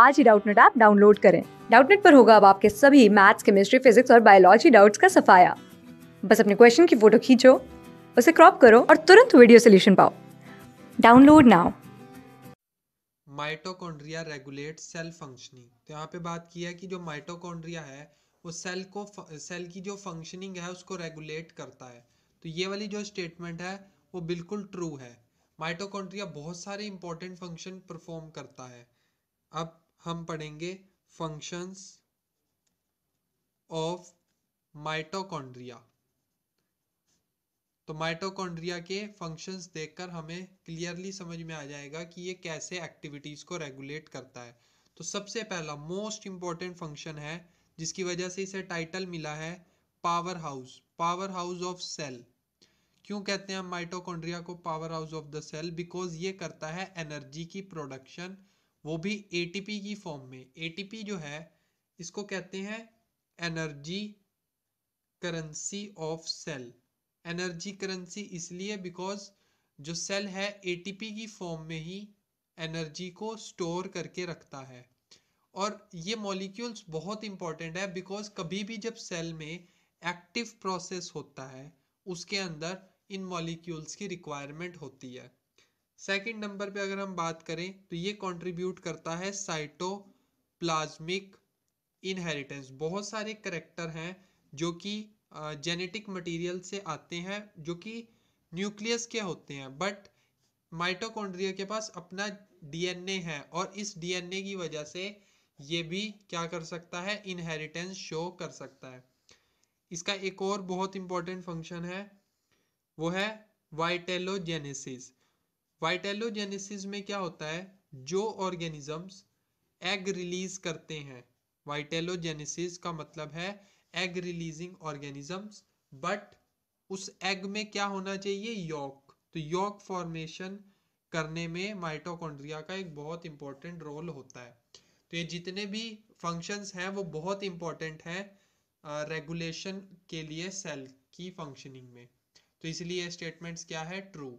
आज ही Doubtnut app download करें डाउटनेट पर होगा अब आपके सभी मैथ्स केमिस्ट्री फिजिक्स और बायोलॉजी डाउट्स का सफाया बस अपने क्वेश्चन की फोटो खींचो उसे क्रॉप करो और तुरंत वीडियो सोल्यूशन पाओ download now mitochondria regulate cell functioning तो यहाँ पे बात की है कि जो माइटोकॉन्ड्रिया है वो सेल को सेल की जो फंक्शनिंग है उसको रेगुलेट करता है तो ये वाली जो स्टेटमेंट है वो बिल्कुल ट्रू है माइटोकॉन्ड्रिया बहुत सारे इंपॉर्टेंट फंक्शन परफॉर्म करता है अब हम पढ़ेंगे फंक्शंस ऑफ माइटोकॉन्ड्रिया तो माइटोकॉन्ड्रिया के फंक्शंस देखकर हमें क्लियरली समझ में आ जाएगा कि ये कैसे एक्टिविटीज़ को रेगुलेट करता है तो सबसे पहला मोस्ट इंपॉर्टेंट फंक्शन है जिसकी वजह से इसे टाइटल मिला है powerhouse powerhouse of cell क्यों कहते हैं हम माइटोकॉन्ड्रिया को powerhouse of the cell because ये करता है एनर्जी की प्रोडक्शन वो भी एटीपी की फॉर्म में एटीपी जो है इसको कहते हैं energy currency of cell energy currency इसलिए बिकॉज जो सेल है एटीपी की फॉर्म में ही एनर्जी को स्टोर करके रखता है और ये मॉलिक्यूल्स बहुत इंपॉर्टेंट है बिकॉज कभी भी जब सेल में एक्टिव प्रोसेस होता है उसके अंदर इन मॉलिक्यूल्स की रिक्वायरमेंट होती है सेकंड नंबर पे अगर हम बात करें तो ये कंट्रीब्यूट करता है साइटोप्लाज्मिक इनहेरिटेंस बहुत सारे करेक्टर हैं जो कि जेनेटिक मटेरियल से आते हैं जो कि न्यूक्लियस के होते हैं बट माइटोकॉन्ड्रिया के पास अपना डीएनए है और इस डीएनए की वजह से ये भी क्या कर सकता है इनहेरिटेंस शो कर सकता है इसका एक और बहुत इंपॉर्टेंट फंक्शन है वो है वाइटेलोजेनेसिस वाइटेलोजेनेसिस में क्या होता है जो ऑर्गेनिजम्स एग रिलीज करते हैं वाइटेलोजेनेसिस का मतलब है एग रिलीजिंग ऑर्गेनिजम्स बट उस एग में क्या होना चाहिए योक तो योक फॉर्मेशन करने में माइटोकॉन्ड्रिया का एक बहुत इंपॉर्टेंट रोल होता है तो ये जितने भी फंक्शंस हैं वो बहुत इंपॉर्टेंट हैं रेगुलेशन के लिए सेल की फंक्शनिंग में तो इसलिए स्टेटमेंट्स क्या है ट्रू